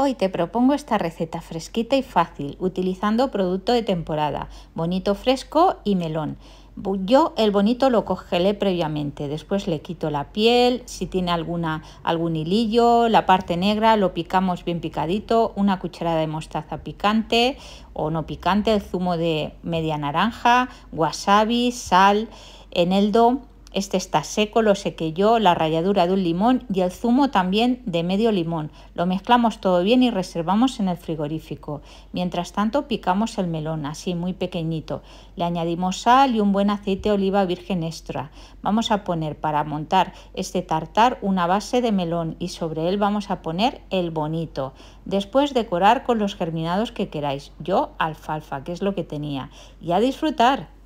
Hoy te propongo esta receta fresquita y fácil, utilizando producto de temporada, bonito fresco y melón. Yo el bonito lo congelé previamente, después le quito la piel, si tiene alguna, algún hilillo, la parte negra lo picamos bien picadito, una cucharada de mostaza picante o no picante, el zumo de media naranja, wasabi, sal, eneldo este está seco, lo que yo, la ralladura de un limón y el zumo también de medio limón. Lo mezclamos todo bien y reservamos en el frigorífico. Mientras tanto picamos el melón, así muy pequeñito. Le añadimos sal y un buen aceite de oliva virgen extra. Vamos a poner para montar este tartar una base de melón y sobre él vamos a poner el bonito. Después decorar con los germinados que queráis. Yo alfalfa, que es lo que tenía. Y a disfrutar.